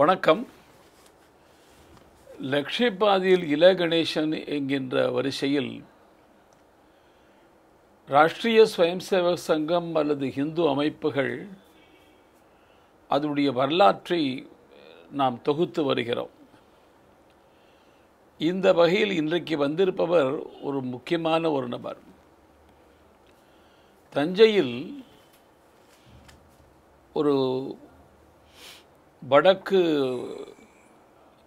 வணக்கம் லக்ஷிபாதியில் இல கணேசன் என்கின்ற வரிசையில் ஸ்வயம் சுயம்சேவக் சங்கம் அல்லது இந்து அமைப்புகள் அதனுடைய வரலாற்றை நாம் தொகுத்து வருகிறோம் இந்த வகையில் இன்றைக்கு வந்திருப்பவர் ஒரு முக்கியமான ஒரு நபர் தஞ்சையில் ஒரு வடக்கு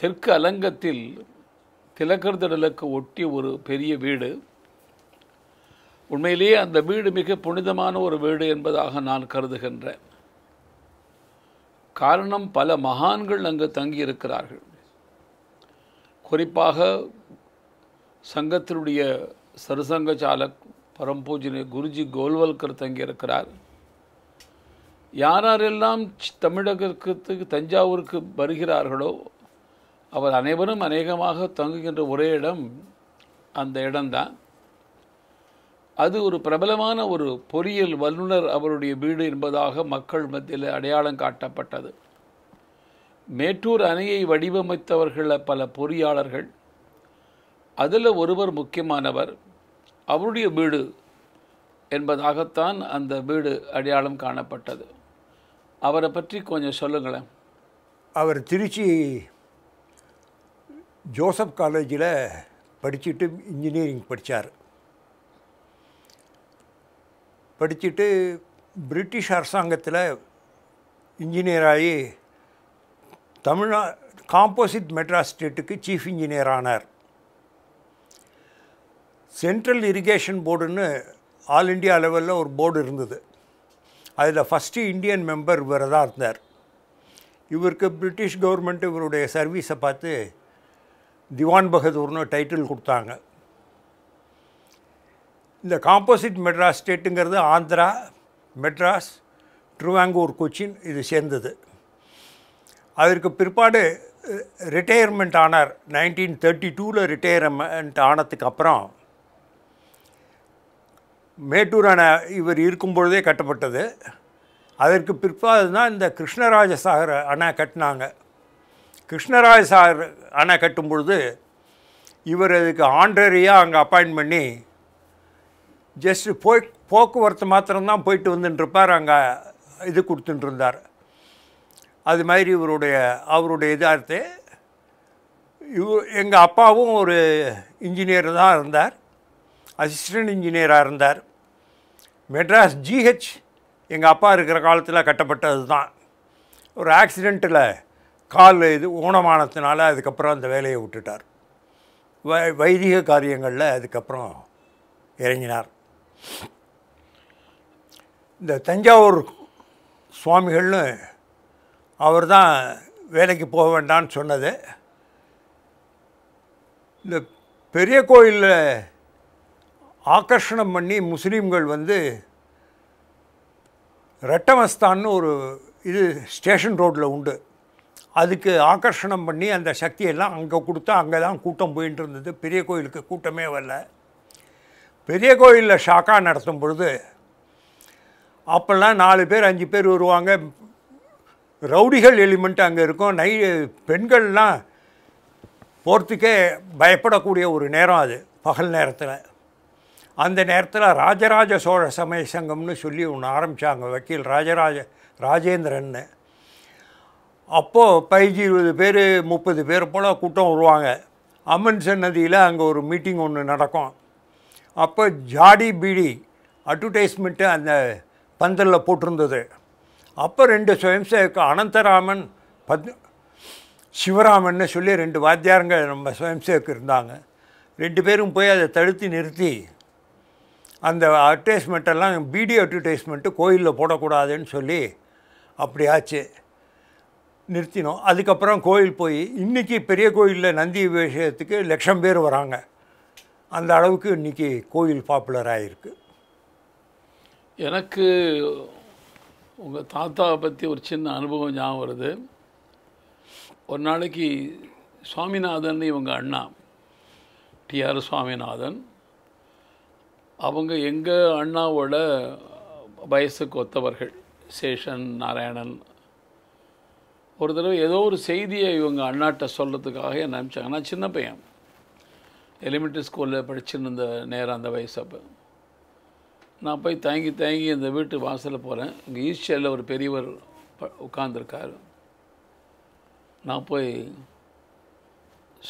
தெற்கு அலங்கத்தில் திலகர் திடலுக்கு ஒட்டிய ஒரு பெரிய வீடு உண்மையிலேயே அந்த வீடு மிக புனிதமான ஒரு வீடு என்பதாக நான் கருதுகின்றேன் காரணம் பல மகான்கள் அங்கு தங்கியிருக்கிறார்கள் குறிப்பாக சங்கத்தினுடைய சாலக் பரம்பூஜினி குருஜி கோல்வல்கர் தங்கியிருக்கிறார் யாரெல்லாம் தமிழகத்துக்கு தஞ்சாவூருக்கு வருகிறார்களோ அவர் அனைவரும் அநேகமாக தங்குகின்ற ஒரே இடம் அந்த இடம்தான் அது ஒரு பிரபலமான ஒரு பொறியியல் வல்லுநர் அவருடைய வீடு என்பதாக மக்கள் மத்தியில் அடையாளம் காட்டப்பட்டது மேட்டூர் அணையை வடிவமைத்தவர்களில் பல பொறியாளர்கள் அதில் ஒருவர் முக்கியமானவர் அவருடைய வீடு என்பதாகத்தான் அந்த வீடு அடையாளம் காணப்பட்டது அவரை பற்றி கொஞ்சம் சொல்லுங்களேன் அவர் திருச்சி ஜோசப் காலேஜில் படிச்சுட்டு இன்ஜினியரிங் படித்தார் படிச்சுட்டு பிரிட்டிஷ் அரசாங்கத்தில் இன்ஜினியராகி தமிழ்நா காம்போசிட் மெட்ராஸ் ஸ்டேட்டுக்கு சீஃப் இன்ஜினியர் ஆனார் சென்ட்ரல் இரிகேஷன் போர்டுன்னு ஆல் இண்டியா லெவலில் ஒரு போர்டு இருந்தது அதில் ஃபஸ்ட்டு இந்தியன் மெம்பர் இவர் தான் இருந்தார் இவருக்கு பிரிட்டிஷ் கவர்மெண்ட் இவருடைய சர்வீஸை பார்த்து திவான் பகதூர்னு டைட்டில் கொடுத்தாங்க இந்த காம்போசிட் மெட்ராஸ் ஸ்டேட்டுங்கிறது ஆந்திரா மெட்ராஸ் ட்ருவாங்கூர் கொச்சின் இது சேர்ந்தது அதற்கு பிற்பாடு ரிட்டையர்மெண்ட் ஆனார் நைன்டீன் தேர்ட்டி டூவில் ரிட்டையர்மெண்ட் ஆனதுக்கு அப்புறம் மேட்டூர் அணை இவர் இருக்கும் பொழுதே கட்டப்பட்டது அதற்கு பிற்பாடு தான் இந்த கிருஷ்ணராஜசாகர் அணை கட்டினாங்க கிருஷ்ணராஜசாகர் அணை கட்டும் பொழுது இவர் அதுக்கு ஆண்ட்ரரியாக அங்கே அப்பாயின்ட் பண்ணி ஜஸ்ட் போய் போக்குவரத்து மாத்திரம்தான் போயிட்டு வந்துட்டுருப்பார் அங்கே இது கொடுத்துட்டுருந்தார் அது மாதிரி இவருடைய அவருடைய இதார்த்து இவ எங்கள் அப்பாவும் ஒரு இன்ஜினியர் தான் இருந்தார் அசிஸ்டண்ட் இன்ஜினியராக இருந்தார் மெட்ராஸ் ஜிஹெச் எங்கள் அப்பா இருக்கிற காலத்தில் கட்டப்பட்டது தான் ஒரு ஆக்சிடெண்ட்டில் கால் இது ஊனமானதுனால அதுக்கப்புறம் அந்த வேலையை விட்டுட்டார் வை வைதிக காரியங்களில் அதுக்கப்புறம் இறங்கினார் இந்த தஞ்சாவூர் சுவாமிகள்னு அவர் தான் வேலைக்கு போக வேண்டான்னு சொன்னது இந்த பெரிய கோயிலில் ஆக்கர்ஷணம் பண்ணி முஸ்லீம்கள் வந்து ரெட்டமஸ்தான்னு ஒரு இது ஸ்டேஷன் ரோட்டில் உண்டு அதுக்கு ஆக்கர்ஷணம் பண்ணி அந்த சக்தியெல்லாம் அங்கே கொடுத்தா அங்கே தான் கூட்டம் போயின்ட்டு இருந்தது பெரிய கோயிலுக்கு கூட்டமே வரல பெரிய கோயிலில் ஷாக்கா நடத்தும் பொழுது அப்போல்லாம் நாலு பேர் அஞ்சு பேர் வருவாங்க ரவுடிகள் எலிமெண்ட் அங்கே இருக்கும் நை பெண்கள்லாம் போகிறதுக்கே பயப்படக்கூடிய ஒரு நேரம் அது பகல் நேரத்தில் அந்த நேரத்தில் ராஜராஜ சோழ சமய சங்கம்னு சொல்லி ஒன்று ஆரம்பித்தாங்க வக்கீல் ராஜராஜ ராஜேந்திரன்னு அப்போது பதினஞ்சு இருபது பேர் முப்பது பேர் போல் கூட்டம் வருவாங்க அம்மன் சன்னதியில் அங்கே ஒரு மீட்டிங் ஒன்று நடக்கும் அப்போ ஜாடி பீடி அட்வர்டைஸ்மெண்ட்டு அந்த பந்தலில் போட்டிருந்தது அப்போ ரெண்டு சுயம் சேவக்கு அனந்தராமன் பத் சிவராமன்னு சொல்லி ரெண்டு வாத்தியாரங்கள் நம்ம சுயம் சேவக்கு இருந்தாங்க ரெண்டு பேரும் போய் அதை தடுத்து நிறுத்தி அந்த அட்வர்டைஸ்மெண்ட்டெல்லாம் பீடியோ அட்வர்டைஸ்மெண்ட்டு கோயிலில் போடக்கூடாதுன்னு சொல்லி அப்படி ஆச்சு நிறுத்தினோம் அதுக்கப்புறம் கோயில் போய் இன்றைக்கி பெரிய கோயிலில் நந்தி விஷயத்துக்கு லட்சம் பேர் வராங்க அந்த அளவுக்கு இன்றைக்கி கோயில் பாப்புலர் ஆகிருக்கு எனக்கு உங்கள் தாத்தாவை பற்றி ஒரு சின்ன அனுபவம் ஞாபகம் வருது ஒரு நாளைக்கு சுவாமிநாதன் இவங்க அண்ணா டிஆர் சுவாமிநாதன் அவங்க எங்கள் அண்ணாவோட வயசுக்கு ஒத்தவர்கள் சேஷன் நாராயணன் ஒரு தடவை ஏதோ ஒரு செய்தியை இவங்க அண்ணாட்ட சொல்கிறதுக்காக என்ன அனுப்பிச்சாங்க நான் சின்ன பையன் எலிமெண்ட்ரி ஸ்கூலில் படிச்சுருந்த நேரம் அந்த வயசு அப்போ நான் போய் தயங்கி தயங்கி இந்த வீட்டு வாசலில் போகிறேன் இங்கே ஈஸ்ட் ஒரு பெரியவர் ப உட்காந்துருக்கார் நான் போய்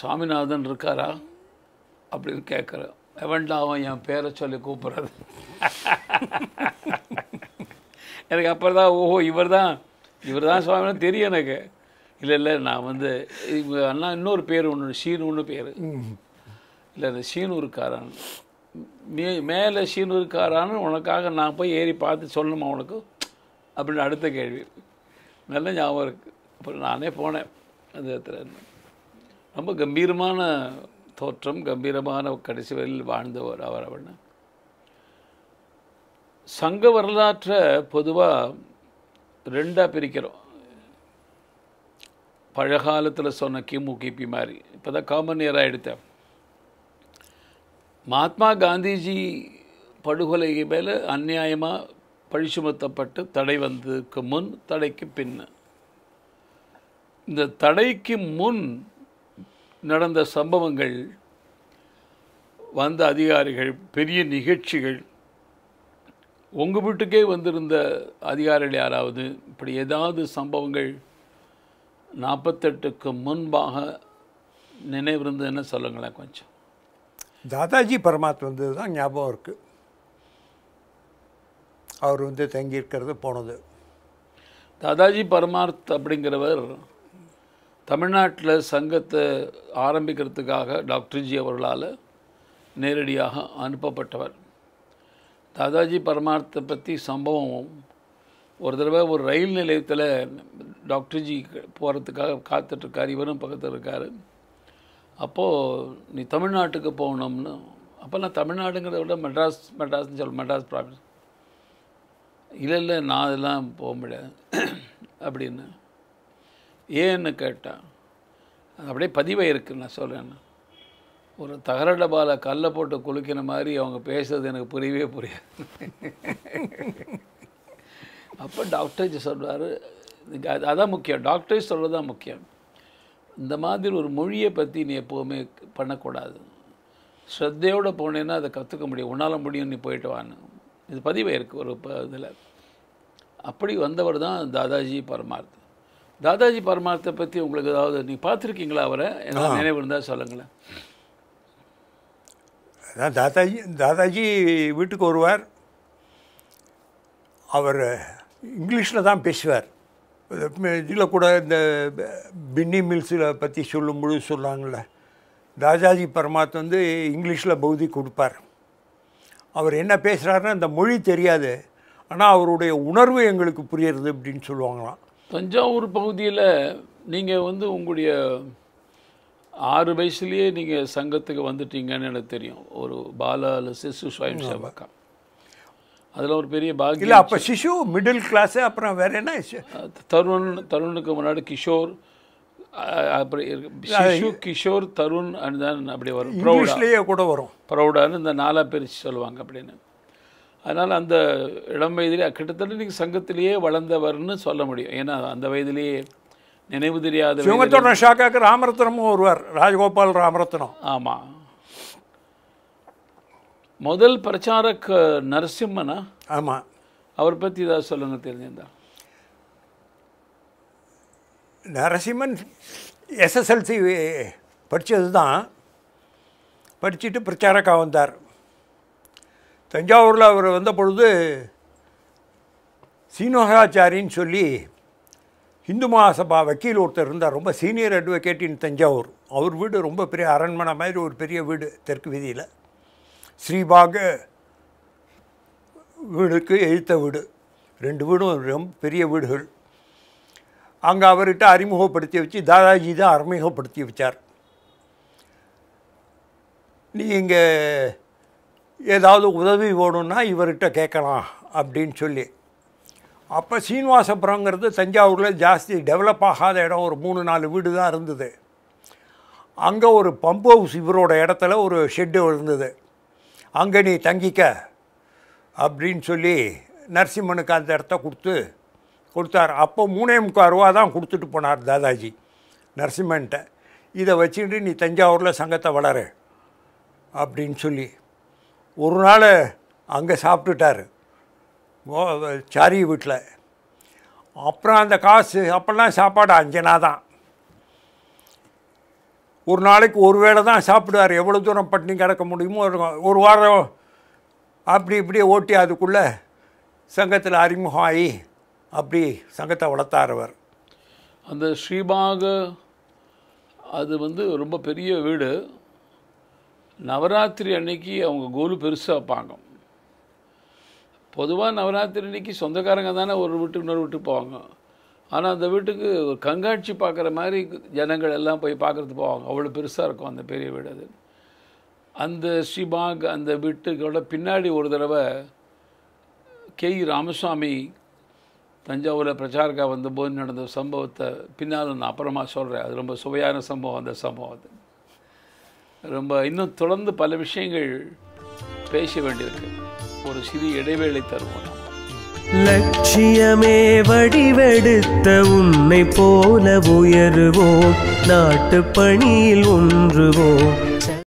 சாமிநாதன் இருக்காரா அப்படின்னு கேட்குறேன் வேண்டாம் என் பேரை சொல்லி கூப்பிட்றது எனக்கு அப்புறம் தான் ஓஹோ இவர் தான் இவர் தான் சுவாமின்னு தெரியும் எனக்கு இல்லை இல்லை நான் வந்து இவங்க அண்ணா இன்னொரு பேர் ஒன்று ஒன்று பேர் இல்லை இந்த ஷீனூருக்காரன் மே மேலே ஷீனூருக்காரான்னு உனக்காக நான் போய் ஏறி பார்த்து சொல்லணுமா உனக்கு அப்படின்னு அடுத்த கேள்வி நல்ல ஞாபகம் இருக்குது அப்புறம் நானே போனேன் அந்த இடத்துல ரொம்ப கம்பீரமான தோற்றம் கம்பீரமான கடைசி வரையில் வாழ்ந்தவர் அவர் அவன் சங்க வரலாற்றை பொதுவாக ரெண்டாக பிரிக்கிறோம் பழகாலத்தில் சொன்ன கிமு கிபி மாதிரி இப்போ தான் காமன் இயராக எடுத்தேன் மகாத்மா காந்திஜி படுகொலை மேலே அந்நியாயமாக பழி சுமத்தப்பட்டு தடை வந்ததுக்கு முன் தடைக்கு பின்ன இந்த தடைக்கு முன் நடந்த சம்பவங்கள் வந்த அதிகாரிகள் பெரிய நிகழ்ச்சிகள் உங்கள் வீட்டுக்கே வந்திருந்த அதிகாரிகள் யாராவது இப்படி ஏதாவது சம்பவங்கள் நாற்பத்தெட்டுக்கு முன்பாக நினைவிருந்ததுன்னு சொல்லுங்களேன் கொஞ்சம் தாதாஜி பரமாத் வந்தது தான் ஞாபகம் இருக்குது அவர் வந்து தங்கியிருக்கிறது போனது தாதாஜி பரமார்த் அப்படிங்கிறவர் தமிழ்நாட்டில் சங்கத்தை ஆரம்பிக்கிறதுக்காக டாக்டர்ஜி அவர்களால் நேரடியாக அனுப்பப்பட்டவர் தாதாஜி பரமார்த்தை பற்றி சம்பவமும் ஒரு தடவை ஒரு ரயில் நிலையத்தில் டாக்டர்ஜி போகிறதுக்காக காத்துட்ருக்கார் இவரும் பக்கத்தில் இருக்கார் அப்போது நீ தமிழ்நாட்டுக்கு போகணும்னு அப்போ நான் தமிழ்நாடுங்கிறத விட மெட்ராஸ் மெட்ராஸ்னு சொல்ல மெட்ராஸ் ப்ராவின்ஸ் இல்லை இல்லை நான் அதெல்லாம் போக முடியாது அப்படின்னு ஏன்னு கேட்டால் அது அப்படியே பதிவாக இருக்குது நான் சொல்கிறேன் ஒரு தகர டபாவில் கல்லை போட்டு குளிக்கிற மாதிரி அவங்க பேசுறது எனக்கு புரியவே புரியாது அப்போ டாக்டர்ஜி சொல்கிறார் அதான் முக்கியம் டாக்டர்ஸ் சொல்கிறது தான் முக்கியம் இந்த மாதிரி ஒரு மொழியை பற்றி நீ எப்போவுமே பண்ணக்கூடாது ஸ்ரத்தையோடு போனேன்னா அதை கற்றுக்க முடியும் உன்னால் முடியும் நீ போயிட்டு வான்னு இது பதிவாக இருக்குது ஒரு இதில் அப்படி வந்தவர் தான் தாதாஜி பரமார்த்தம் தாதாஜி பரமார்த்தை பற்றி உங்களுக்கு ஏதாவது நீங்கள் பார்த்துருக்கீங்களா அவரை ஏதாவது நினைவு இருந்தால் சொல்லுங்களேன் அதான் தாதாஜி தாதாஜி வீட்டுக்கு வருவார் அவர் இங்கிலீஷில் தான் பேசுவார் இதில் கூட இந்த பின்னி மில்ஸில் பற்றி சொல்லும்பொழுது சொன்னாங்கள தாதாஜி பரமாத் வந்து இங்கிலீஷில் பௌதி கொடுப்பார் அவர் என்ன பேசுகிறாருன்னா இந்த மொழி தெரியாது ஆனால் அவருடைய உணர்வு எங்களுக்கு புரியறது அப்படின்னு சொல்லுவாங்களாம் தஞ்சாவூர் பகுதியில் நீங்கள் வந்து உங்களுடைய ஆறு வயசுலேயே நீங்கள் சங்கத்துக்கு வந்துட்டீங்கன்னு எனக்கு தெரியும் ஒரு பாலா அல்ல சிசு சுவயம் சேவகா அதில் ஒரு பெரிய பாகி இல்லை அப்போ சிசு மிடில் கிளாஸு அப்புறம் வேற என்ன தருண் தருணுக்கு முன்னாடி கிஷோர் அப்புறம் சிசு கிஷோர் தருண் அண்ட் தான் அப்படி வரும் இங்கிலீஷ்லேயே கூட வரும் ப்ரௌடான்னு இந்த நாலா பேர் சொல்லுவாங்க அப்படின்னு அதனால் அந்த இளம் வயதிலே கிட்டத்தட்ட நீங்கள் சங்கத்திலேயே வளர்ந்தவர்னு சொல்ல முடியும் ஏன்னா அந்த வயதிலேயே நினைவு தெரியாத சிவங்கத்தோட ஷாக்காக்கு ராமரத்னமும் ஒருவர் ராஜகோபால் ராமரத்னம் ஆமாம் முதல் பிரச்சாரக் நரசிம்மனா ஆமாம் அவர் பற்றி ஏதாவது சொல்லுங்கள் தெரிஞ்சிருந்தா நரசிம்மன் எஸ்எஸ்எல்சி படித்தது தான் படிச்சுட்டு பிரச்சாரக்காக வந்தார் தஞ்சாவூரில் அவர் வந்த பொழுது சீனோகாச்சாரின்னு சொல்லி இந்து மகாசபா வக்கீல் ஒருத்தர் இருந்தார் ரொம்ப சீனியர் அட்வொகேட்டின் தஞ்சாவூர் அவர் வீடு ரொம்ப பெரிய அரண்மனை மாதிரி ஒரு பெரிய வீடு தெற்கு வீதியில் ஸ்ரீபாக வீடுக்கு எழுத்த வீடு ரெண்டு வீடும் ரொம்ப பெரிய வீடுகள் அங்கே அவர்கிட்ட அறிமுகப்படுத்தி வச்சு தாதாஜி தான் அறிமுகப்படுத்தி வச்சார் நீ இங்கே ஏதாவது உதவி வேணும்னா இவர்கிட்ட கேட்கலாம் அப்படின்னு சொல்லி அப்போ சீனிவாசபுரங்கிறது தஞ்சாவூரில் ஜாஸ்தி டெவலப் ஆகாத இடம் ஒரு மூணு நாலு வீடு தான் இருந்தது அங்கே ஒரு பம்ப் ஹவுஸ் இவரோட இடத்துல ஒரு ஷெட்டு இருந்தது அங்கே நீ தங்கிக்க அப்படின்னு சொல்லி நரசிம்மனுக்கு அந்த இடத்த கொடுத்து கொடுத்தார் அப்போ மூணே முக்கால் ரூபா தான் கொடுத்துட்டு போனார் தாதாஜி நரசிம்மன்ட்ட இதை வச்சுட்டு நீ தஞ்சாவூரில் சங்கத்தை வளரு அப்படின்னு சொல்லி ஒரு நாள் அங்கே சாப்பிட்டுட்டார் சாரி வீட்டில் அப்புறம் அந்த காசு அப்போல்லாம் சாப்பாடு அஞ்சனா தான் ஒரு நாளைக்கு ஒரு வேளை தான் சாப்பிடுவார் எவ்வளோ தூரம் பட்டினி கிடக்க முடியுமோ ஒரு வாரம் அப்படி இப்படியே ஓட்டி அதுக்குள்ளே சங்கத்தில் அறிமுகம் ஆகி அப்படி சங்கத்தை வளர்த்தார் அவர் அந்த ஸ்ரீபாக அது வந்து ரொம்ப பெரிய வீடு நவராத்திரி அன்னைக்கு அவங்க கோலு பெருசாக வைப்பாங்க பொதுவாக நவராத்திரி அன்னைக்கு சொந்தக்காரங்க தானே ஒரு வீட்டுக்கு இன்னொரு வீட்டுக்கு போவாங்க ஆனால் அந்த வீட்டுக்கு ஒரு கண்காட்சி பார்க்குற மாதிரி ஜனங்கள் எல்லாம் போய் பார்க்குறதுக்கு போவாங்க அவ்வளோ பெருசாக இருக்கும் அந்த பெரிய வீடு அது அந்த ஸ்ரீபாக் அந்த வீட்டுக்கோட பின்னாடி ஒரு தடவை கே ராமசாமி தஞ்சாவூரில் பிரச்சாரக்காக வந்தபோது நடந்த சம்பவத்தை பின்னால் நான் அப்புறமா சொல்கிறேன் அது ரொம்ப சுவையான சம்பவம் அந்த அது ரொம்ப இன்னும் தொடர்ந்து பல விஷயங்கள் பேச வேண்டியிருக்கு ஒரு சிறிய இடைவேளை தருவோம் லட்சியமே வடிவெடுத்த உன்னை போல உயருவோம் நாட்டு பணியில் ஒன்றுவோம்